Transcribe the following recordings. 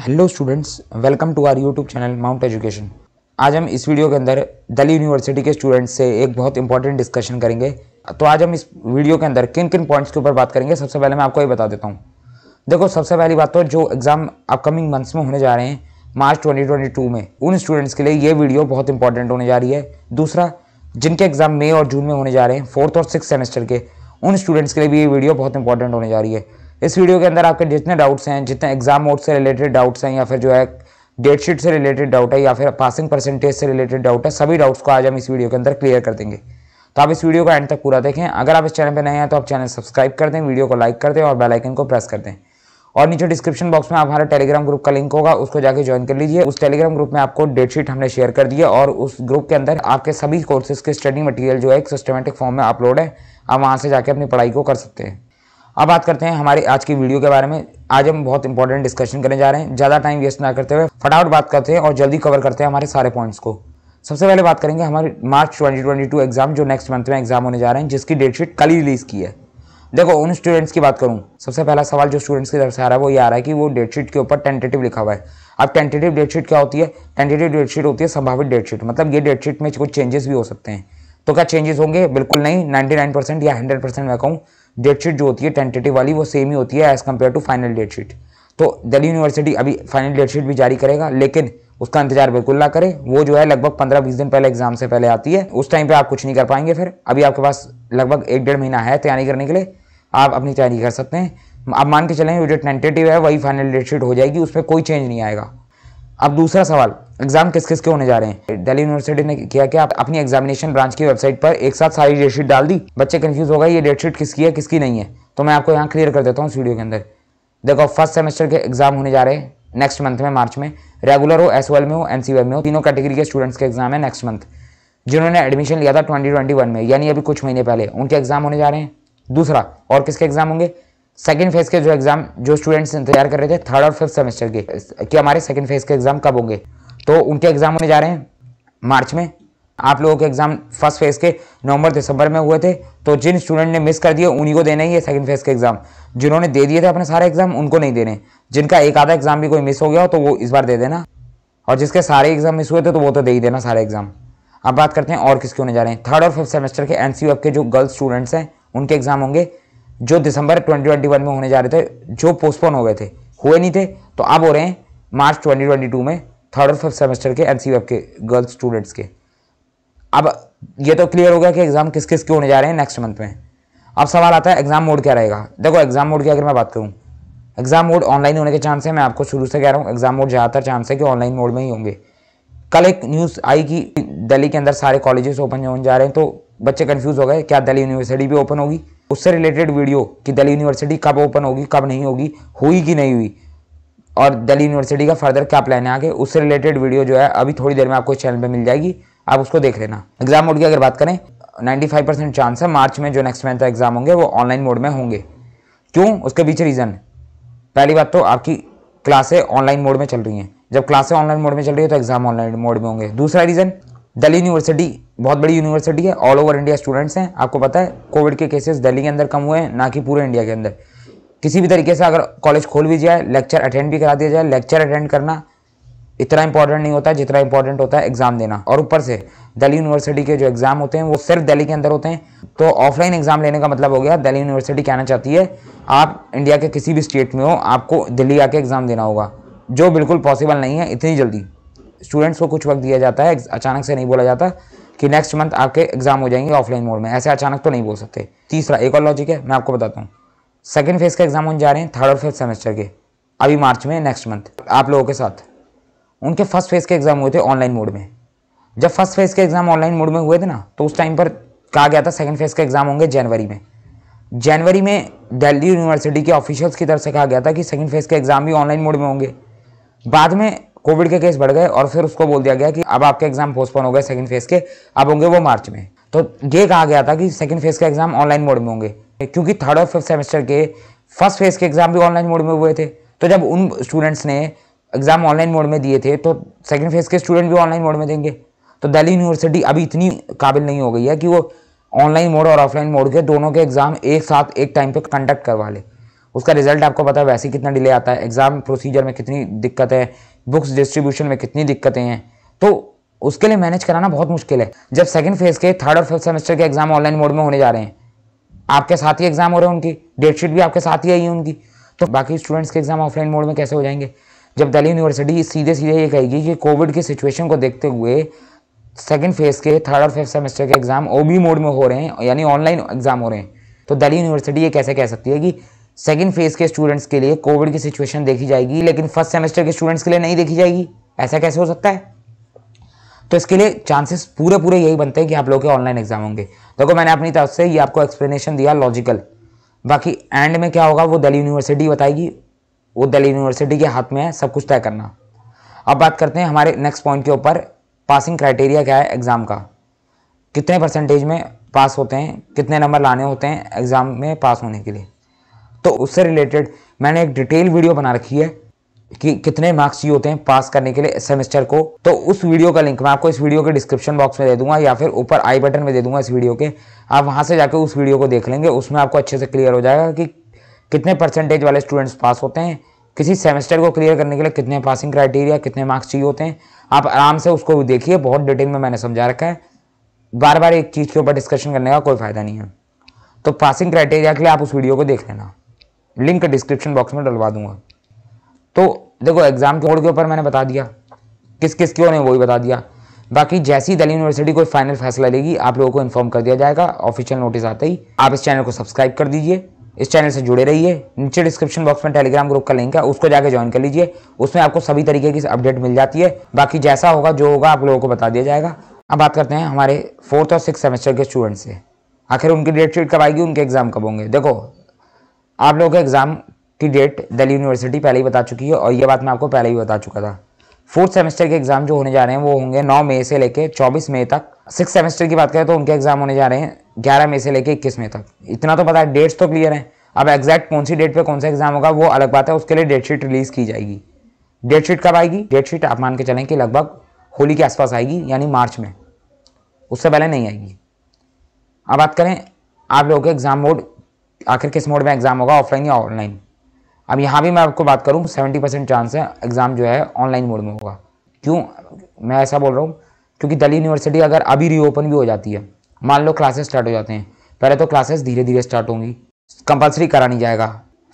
hello students welcome to our YouTube channel Mount Education आज हम इस वीडियो के अंदर दिल्ली यूनिवर्सिटी के स्टूडेंट्स से एक बहुत इंपॉर्टेंट डिस्कशन करेंगे तो आज हम इस वीडियो के अंदर किन किन पॉइंट्स के ऊपर बात करेंगे सबसे पहले मैं आपको ये बता देता हूँ देखो सबसे पहली बात तो जो एग्ज़ाम अपकमिंग मंथ्स में होने जा रहे हैं मार्च ट्वेंटी में उन स्टूडेंट्स के लिए ये वीडियो बहुत इंपॉर्टेंट होने जा रही है दूसरा जिनके एग्ज़ाम मई और जून में होने जा रहे हैं फोर्थ और सिक्स सेमेस्टर के उन स्टूडेंट्स के लिए भी ये वीडियो बहुत इंपॉर्टेंट होने जा रही है इस वीडियो के अंदर आपके जितने डाउट्स हैं जितने एग्जाम मोड से रिलेटेड डाउट्स हैं या फिर जो है डेट शीट से रिलेटेड डाउट है या फिर पासिंग परसेंटेज से रिलेटेड डाउट है सभी डाउट्स को आज हम इस वीडियो के अंदर क्लियर कर देंगे तो आप इस वीडियो को एंड तक पूरा देखें अगर आप इस चैनल पर नए हैं तो आप चैनल सब्सक्राइब कर दें वीडियो को लाइक कर दें और बेलाइकन को प्रेस कर दें और नीचे डिस्क्रिप्शन बॉक्स में आप हमारे टेलीग्राम ग्रुप का लिंक होगा उसको जाकर ज्वाइन कर लीजिए उस टेलीग्राम ग्रुप में आपको डेटशीट हमने शेयर कर दिया और उस ग्रुप के अंदर आपके सभी कोर्सेज के स्टडी मटेरियल जो है एक सिस्टमेटिक फॉर्म में अपलोड है आप वहाँ से जाकर अपनी पढ़ाई को कर सकते हैं अब बात करते हैं हमारे आज की वीडियो के बारे में आज हम बहुत इंपॉर्टेंट डिस्कशन करने जा रहे हैं ज़्यादा टाइम वेस्ट ना करते हुए फटाफट बात करते हैं और जल्दी कवर करते हैं हमारे सारे पॉइंट्स को सबसे पहले बात करेंगे हमारे मार्च 2022 एग्जाम जो नेक्स्ट मंथ में एग्जाम होने जा रहे हैं जिसकी डेटशीट कल ही रिलीज़ की है देखो उन स्टूडेंट्स की बात करूँ सबसे पहला सवाल जो स्टूडेंट्स की तरफ से आ रहा है वो ये आ रहा है कि वो डेटशीट के ऊपर टेंटेटिव लिखा हुआ है अब टेंटेटिव डेटशीट क्या होती है टेंटेटिव डेटशीट होती है संभावित डेटशीट मतलब ये डेटशीट में कुछ चेंजेस भी हो सकते हैं तो क्या चेंजेस होंगे बिल्कुल नहीं 99% या 100% मैं कहूँ डेट शीट जो होती है टेंटेटिव वाली वो सेम ही होती है as compare to final date sheet तो दिल्ली यूनिवर्सिटी अभी फाइनल डेट शीट भी जारी करेगा लेकिन उसका इंतजार बिल्कुल ना करें वो जो है लगभग पंद्रह बीस दिन पहले एग्जाम से पहले आती है उस टाइम पे आप कुछ नहीं कर पाएंगे फिर अभी आपके पास लगभग एक डेढ़ महीना है तैयारी करने के लिए आप अपनी तैयारी कर सकते हैं आप मान के चलें जो टेंटेटिव है वही फाइनल डेट शीट हो जाएगी उस पर कोई चेंज नहीं आएगा अब दूसरा सवाल एग्जाम किस किस के होने जा रहे हैं दिल्ली यूनिवर्सिटी ने किया कि आप अपनी एग्जामिनेशन ब्रांच की वेबसाइट पर एक साथ सारी डेटशीट डाल दी बच्चे कंफ्यूज होगा ये डेटशीट किसकी है किसकी नहीं है तो मैं आपको यहाँ क्लियर कर देता हूँ इस वीडियो के अंदर देखो फर्स्ट सेमेस्टर के एग्जाम होने जा रहे हैं नेक्स्ट मंथ में मार्च में रेगुलर हो एस में हो एन में हो तीनों कैटेगरी के स्टूडेंट्स के एग्जाम है नेक्स्ट मंथ जिन्होंने एडमिशन लिया था ट्वेंटी में यानी अभी कुछ महीने पहले उनके एग्जाम होने जा रहे हैं दूसरा और किसके एग्जाम होंगे सेकेंड फेज के जो एग्ज़ाम जो स्टूडेंट्स इंतजार कर रहे थे थर्ड और फिफ्थ सेमेस्टर के कि हमारे सेकेंड फेज के एग्ज़ाम कब होंगे तो उनके एग्ज़ाम होने जा रहे हैं मार्च में आप लोगों के एग्ज़ाम फर्स्ट फेज़ के नवंबर दिसंबर में हुए थे तो जिन स्टूडेंट ने मिस कर दिए उन्हीं को देने ही है सेकंड फेज़ के एग्ज़ाम जिन्होंने दे दिए थे अपने सारे एग्ज़ाम उनको नहीं देने जिनका एक आधा एग्ज़ाम भी कोई मिस हो गया हो तो वो इस बार दे देना और जिसके सारे एग्ज़ाम मिस हुए थे तो वो तो दे ही देना सारे एग्ज़ाम अब बात करते हैं और किसके होने जा रहे हैं थर्ड और फिफ्थ सेमेस्टर के एन के जो गर्ल्स स्टूडेंट्स हैं उनके एग्ज़ाम होंगे जो दिसंबर 2021 में होने जा रहे थे जो पोस्टपोन हो गए थे हुए नहीं थे तो अब हो रहे हैं मार्च 2022 में थर्ड और फिफ्थ सेमेस्टर के एन के गर्ल्स स्टूडेंट्स के अब ये तो क्लियर हो गया कि एग्ज़ाम किस किस के होने जा रहे हैं नेक्स्ट मंथ में अब सवाल आता है एग्ज़ाम मोड क्या रहेगा देखो एग्ज़ाम मोड की अगर मैं बात करूँ एग्ज़ाम मोड ऑनलाइन होने के चांस है मैं आपको शुरू से कह रहा हूँ एग्ज़ाम मोड ज़्यादातर चांस है कि ऑनलाइन मोड में ही होंगे कल एक न्यूज़ आई कि दिल्ली के अंदर सारे कॉलेजेस ओपन होने जा रहे हैं तो बच्चे कन्फ्यूज़ हो गए क्या दिल्ली यूनिवर्सिटी भी ओपन होगी उससे रिलेटेड वीडियो कि दिल्ली यूनिवर्सिटी कब ओपन होगी कब नहीं होगी हुई कि नहीं हुई और दिल्ली यूनिवर्सिटी का फर्दर क्या प्लान है आगे उससे रिलेटेड वीडियो जो है अभी थोड़ी देर में आपको इस चैनल पर मिल जाएगी आप उसको देख लेना एग्जाम मोड की अगर बात करें 95 परसेंट चांस है मार्च में जो नेक्स्ट मंथ एग्जाम होंगे वो ऑनलाइन मोड में होंगे क्यों उसके पीछे रीज़न पहली बात तो आपकी क्लासें ऑनलाइन मोड में चल रही हैं जब क्लासें ऑनलाइन मोड में चल रही है तो एग्जाम ऑनलाइन मोड में होंगे दूसरा रीज़न दिल्ली यूनिवर्सिटी बहुत बड़ी यूनिवर्सिटी है ऑल ओवर इंडिया स्टूडेंट्स हैं आपको पता है कोविड के केसेस दिल्ली के अंदर कम हुए हैं ना कि पूरे इंडिया के अंदर किसी भी तरीके से अगर कॉलेज खोल भी जाए लेक्चर अटेंड भी करा दिया जाए लेक्चर अटेंड करना इतना इंपॉर्टेंट नहीं होता जितना इंपॉर्टेंट होता है एग्ज़ाम देना और ऊपर से दिल्ली यूनिवर्सिटी के जो एग्ज़ाम होते हैं वो सिर्फ दिल्ली के अंदर होते हैं तो ऑफलाइन एग्ज़ाम लेने का मतलब हो गया दिल्ली यूनिवर्सिटी कहना चाहती है आप इंडिया के किसी भी स्टेट में हो आपको दिल्ली आके एग्ज़ाम देना होगा जो बिल्कुल पॉसिबल नहीं है इतनी जल्दी स्टूडेंट्स को कुछ वक्त दिया जाता है अचानक से नहीं बोला जाता कि नेक्स्ट मंथ आपके एग्जाम हो जाएंगे ऑफलाइन मोड में ऐसे अचानक तो नहीं बोल सकते तीसरा एक और लॉजिक है मैं आपको बताता हूँ सेकेंड फेज का एग्जाम होने जा रहे हैं थर्ड और फिफ्थ सेमेस्टर के अभी मार्च में नेक्स्ट मंथ आप लोगों के साथ उनके फर्स्ट फेज के एग्जाम हुए थे ऑनलाइन मोड में जब फर्स्ट फेज के एग्जाम ऑनलाइन मोड में हुए थे ना तो उस टाइम पर कहा गया था सेकेंड फेज के एग्जाम होंगे जनवरी में जनवरी में दिल्ली यूनिवर्सिटी के ऑफिशियल्स की तरफ से कहा गया था कि सेकेंड फेज के एग्जाम भी ऑनलाइन मोड में होंगे बाद में कोविड के केस बढ़ गए और फिर उसको बोल दिया गया कि अब आपके एग्जाम पोस्टपोन हो गए सेकंड फेज के अब होंगे वो मार्च में तो ये कहा गया था कि सेकंड फेज के एग्जाम ऑनलाइन मोड में होंगे क्योंकि थर्ड और फिफ्थ सेमेस्टर के फर्स्ट फेज के एग्जाम भी ऑनलाइन मोड में हुए थे तो जब उन स्टूडेंट्स ने एग्जाम ऑनलाइन मोड में दिए थे तो सेकंड फेज के स्टूडेंट भी ऑनलाइन मोड में देंगे तो दिल्ली यूनिवर्सिटी अभी इतनी काबिल नहीं हो गई है कि वो ऑनलाइन मोड और ऑफलाइन मोड के दोनों के एग्ज़ाम एक साथ एक टाइम पे कंडक्ट करवा ले उसका रिजल्ट आपको पता है वैसे कितना डिले आता है एग्ज़ाम प्रोसीजर में कितनी दिक्कत है बुक्स डिस्ट्रीब्यूशन में कितनी दिक्कतें हैं तो उसके लिए मैनेज कराना बहुत मुश्किल है जब सेकंड फेज़ के थर्ड और फिफ्थ सेमेस्टर के एग्ज़ाम ऑनलाइन मोड में होने जा रहे हैं आपके साथ ही एग्ज़ाम हो रहे हैं उनकी डेटशीट भी आपके साथ ही आई है उनकी तो बाकी स्टूडेंट्स के एग्ज़ाम ऑफलाइन मोड में कैसे हो जाएंगे जब दिल्ली यूनिवर्सिटी सीधे सीधे ये कहेगी कि कोविड की सिचुएशन को देखते हुए सेकेंड फेज़ के थर्ड और फिफ्थ सेमेस्टर के एग्ज़ाम ओ मोड में हो रहे हैं यानी ऑनलाइन एग्ज़ाम हो रहे हैं तो दिल्ली यूनिवर्सिटी ये कैसे कह सकती है कि सेकेंड फेज के स्टूडेंट्स के लिए कोविड की सिचुएशन देखी जाएगी लेकिन फर्स्ट सेमेस्टर के स्टूडेंट्स के लिए नहीं देखी जाएगी ऐसा कैसे हो सकता है तो इसके लिए चांसेस पूरे पूरे यही बनते हैं कि आप लोग के ऑनलाइन एग्जाम होंगे देखो मैंने अपनी तरफ से ये आपको एक्सप्लेनेशन दिया लॉजिकल बाकी एंड में क्या होगा वो दिल्ली यूनिवर्सिटी बताएगी वो दिल्ली यूनिवर्सिटी के हाथ में है सब कुछ तय करना अब बात करते हैं हमारे नेक्स्ट पॉइंट के ऊपर पासिंग क्राइटेरिया क्या है एग्ज़ाम का कितने परसेंटेज में पास होते हैं कितने नंबर लाने होते हैं एग्ज़ाम में पास होने के लिए तो उससे रिलेटेड मैंने एक डिटेल वीडियो बना रखी है कि कितने मार्क्स ये होते हैं पास करने के लिए सेमेस्टर को तो उस वीडियो का लिंक मैं आपको इस वीडियो के डिस्क्रिप्शन बॉक्स में दे दूंगा या फिर ऊपर आई बटन में दे दूंगा इस वीडियो के आप वहां से जाकर उस वीडियो को देख लेंगे उसमें आपको अच्छे से क्लियर हो जाएगा कि कितने परसेंटेज वाले स्टूडेंट्स पास होते हैं किसी सेमेस्टर को क्लियर करने के लिए कितने पासिंग क्राइटेरिया कितने मार्क्स चाहिए होते हैं आप आराम से उसको देखिए बहुत डिटेल में मैंने समझा रखा है बार बार एक चीज़ के ऊपर डिस्कशन करने का कोई फ़ायदा नहीं है तो पासिंग क्राइटेरिया के लिए आप उस वीडियो को देख लेना लिंक डिस्क्रिप्शन बॉक्स में डलवा दूंगा तो देखो एग्ज़ाम के कोड के ऊपर मैंने बता दिया किस किस की ने वो भी बता दिया बाकी जैसी दिल्ली यूनिवर्सिटी कोई फाइनल फैसला लेगी आप लोगों को इन्फॉर्म कर दिया जाएगा ऑफिशियल नोटिस आते ही आप इस चैनल को सब्सक्राइब कर दीजिए इस चैनल से जुड़े रहिए नीचे डिस्क्रिप्शन बॉक्स में टेलीग्राम ग्रुप का लिंक है उसको जाकर ज्वाइन कर लीजिए उसमें आपको सभी तरीके की अपडेट मिल जाती है बाकी जैसा होगा जो होगा आप लोगों को बता दिया जाएगा अब बात करते हैं हमारे फोर्थ और सिक्स सेमेस्टर के स्टूडेंट से आखिर उनकी डेट शीट कब आएगी उनके एग्जाम कब होंगे देखो आप लोगों का एग्ज़ाम की डेट दिल्ली यूनिवर्सिटी पहले ही बता चुकी है और ये बात मैं आपको पहले ही बता चुका था फोर्थ सेमेस्टर के एग्ज़ाम जो होने जा रहे हैं वो होंगे नौ मई से लेकर चौबीस मई तक सिक्स सेमेस्टर की बात करें तो उनके एग्ज़ाम होने जा रहे हैं ग्यारह मई से लेकर इक्कीस मई तक इतना तो पता है डेट्स तो क्लियर हैं अब एग्जैक्ट कौन सी डेट पर कौन सा एग्ज़ाम होगा वो अलग बात है उसके लिए डेट शीट रिलीज़ की जाएगी डेट शीट कब आएगी डेट शीट आप मान के चलें कि लगभग होली के आसपास आएगी यानी मार्च में उससे पहले नहीं आएगी अब बात करें आप लोगों के एग्ज़ाम बोर्ड आखिर किस मोड में एग्ज़ाम होगा ऑफलाइन या ऑनलाइन अब यहाँ भी मैं आपको बात करूँ सेवेंटी परसेंट चांस है एग्ज़ाम जो है ऑनलाइन मोड में होगा क्यों मैं ऐसा बोल रहा हूँ क्योंकि दिल्ली यूनिवर्सिटी अगर अभी रीओपन भी हो जाती है मान लो क्लासेस स्टार्ट हो जाते हैं पहले तो क्लासेस धीरे धीरे स्टार्ट होंगी कंपलसरी करा नहीं जाएगा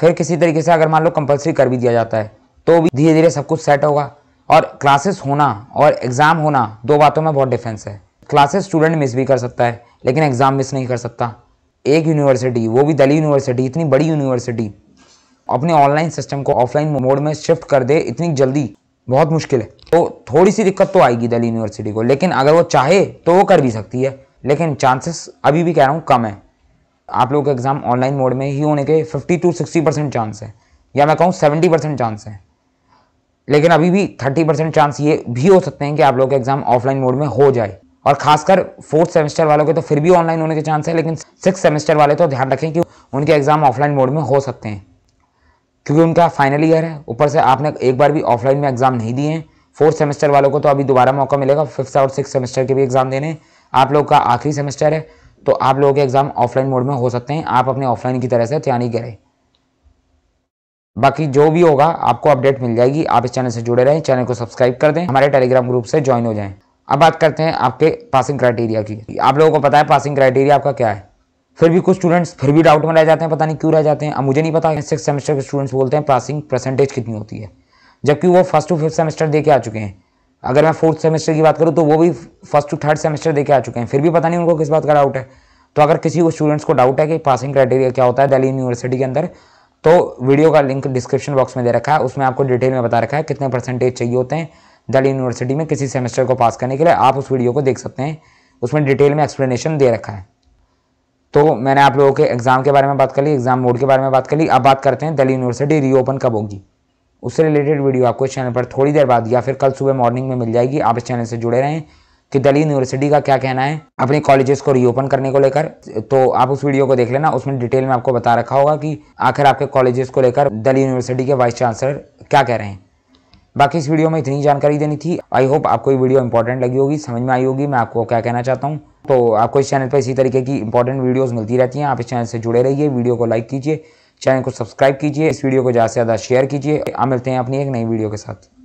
फिर किसी तरीके से अगर मान लो कंपलसरी कर भी दिया जाता है तो भी धीरे धीरे सब कुछ सेट होगा और क्लासेस होना और एग्ज़ाम होना दो बातों में बहुत डिफरेंस है क्लासेस स्टूडेंट मिस भी कर सकता है लेकिन एग्ज़ाम मिस नहीं कर सकता एक यूनिवर्सिटी वो भी दिल्ली यूनिवर्सिटी इतनी बड़ी यूनिवर्सिटी अपने ऑनलाइन सिस्टम को ऑफलाइन मोड में शिफ्ट कर दे इतनी जल्दी बहुत मुश्किल है तो थोड़ी सी दिक्कत तो आएगी दिल्ली यूनिवर्सिटी को लेकिन अगर वो चाहे तो वो कर भी सकती है लेकिन चांसेस अभी भी कह रहा हूँ कम है आप लोगों के एग्ज़ाम ऑनलाइन मोड में ही होने के fifty to sixty percent chance है या मैं कहूँ सेवेंटी परसेंट चांस है लेकिन अभी भी थर्टी परसेंट चांस ये भी हो सकते हैं कि आप लोगों के एग्ज़ाम ऑफलाइन मोड में हो जाए और खासकर फोर्थ सेमेस्टर वालों के तो फिर भी ऑनलाइन होने के चांस है लेकिन सिक्स सेमेस्टर वाले तो ध्यान रखें कि उनके एग्ज़ाम ऑफलाइन मोड में हो सकते हैं क्योंकि उनका फाइनल ईयर है ऊपर से आपने एक बार भी ऑफलाइन में एग्ज़ाम नहीं दिए हैं फोर्थ सेमेस्टर वालों को तो अभी दोबारा मौका मिलेगा फिफ्थ और सिक्स सेमेस्टर के भी एग्ज़ाम देने आप लोग का आखिरी सेमेस्टर है तो आप लोगों के एग्ज़ाम ऑफलाइन मोड में हो सकते हैं आप अपने ऑफलाइन की तरह से तैयारी करें बाकी जो भी होगा आपको अपडेट मिल जाएगी आप इस चैनल से जुड़े रहें चैनल को सब्सक्राइब कर दें हमारे टेलीग्राम ग्रुप से ज्वाइन हो जाएं अब बात करते हैं आपके पासिंग क्राइटेरिया की आप लोगों को पता है पासिंग क्राइटेरिया आपका क्या है फिर भी कुछ स्टूडेंट्स फिर भी डाउट में रह जाते हैं पता नहीं क्यों रह जाते हैं अब मुझे नहीं पता सिक्स सेमेस्टर के स्टूडेंट्स बोलते हैं पासिंग परसेंटेज कितनी होती है जबकि वो फर्स्ट टू फिफ्थ सेमेस्टर दे के आ चुके हैं अगर मैं फोर्थ सेमेस्टर की बात करूँ तो वो भी फर्स्ट टू थर्ड सेमेस्टर दे के आ चुके हैं फिर भी पता नहीं उनको किस बात का डाउट है तो अगर किसी को स्टूडेंट्स को डाउट है कि पासिंग क्राइटेरिया क्या होता है दिल्ली यूनिवर्सिटी के अंदर तो वीडियो का लिंक डिस्क्रिप्शन बॉक्स में दे रखा है उसमें आपको डिटेल में बता रखा है कितने परसेंटेज चाहिए होते हैं दिल्ली यूनिवर्सिटी में किसी सेमेस्टर को पास करने के लिए आप उस वीडियो को देख सकते हैं उसमें डिटेल में एक्सप्लेनेशन दे रखा है तो मैंने आप लोगों के एग्ज़ाम के बारे में बात कर ली एग्ज़ाम मोड के बारे में बात कर ली अब बात करते हैं दिल्ली यूनिवर्सिटी रीओपन कब होगी उससे रिलेटेड वीडियो आपको इस चैनल पर थोड़ी देर बाद या फिर कल सुबह मॉर्निंग में मिल जाएगी आप इस चैनल से जुड़े रहें कि दिल्ली यूनिवर्सिटी का क्या कहना है अपने कॉलेजेस को रीओपन करने को लेकर तो आप उस वीडियो को देख लेना उसमें डिटेल में आपको बता रखा होगा कि आखिर आपके कॉलेजेस को लेकर दिल्ली यूनिवर्सिटी के वाइस चांसलर क्या कह रहे हैं बाकी इस वीडियो में इतनी जानकारी देनी थी आई होप आपको ये वीडियो इंपॉर्टेंट लगी होगी समझ में आई होगी मैं आपको क्या कहना चाहता हूँ तो आपको इस चैनल पर इसी तरीके की इंपॉर्टेंट वीडियोज मिलती रहती हैं आप इस चैनल से जुड़े रहिए वीडियो को लाइक कीजिए चैनल को सब्सक्राइब कीजिए इस वीडियो को ज़्यादा से ज़्यादा शेयर कीजिए आप मिलते हैं अपनी एक नई वीडियो के साथ